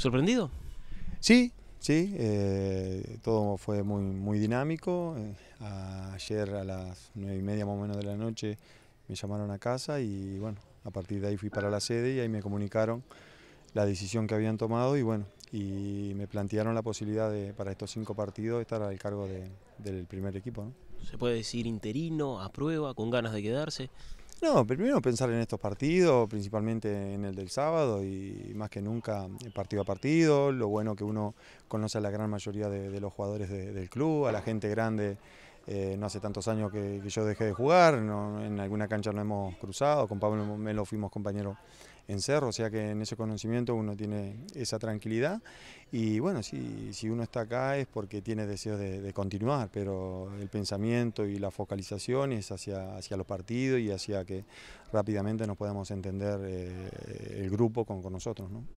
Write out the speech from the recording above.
¿Sorprendido? Sí, sí, eh, todo fue muy, muy dinámico. Eh, ayer a las nueve y media más o menos de la noche me llamaron a casa y bueno, a partir de ahí fui para la sede y ahí me comunicaron la decisión que habían tomado y bueno, y me plantearon la posibilidad de para estos cinco partidos estar al cargo del primer equipo. ¿Se puede decir interino, a prueba, con ganas de quedarse? No, primero pensar en estos partidos, principalmente en el del sábado y más que nunca eh, partido a partido, lo bueno que uno conoce a la gran mayoría de, los jugadores del club, a la gente grande eh, no hace tantos años que, yo dejé de jugar, en alguna cancha no hemos cruzado, con Pablo Melo fuimos compañero en Cerro, o sea que en ese conocimiento uno tiene esa tranquilidad y bueno, si, uno está acá es porque tiene deseos de, continuar, pero el pensamiento y la focalización es hacia, hacia los partidos y hacia que rápidamente nos podamos entender eh, el grupo con, con nosotros. ¿no?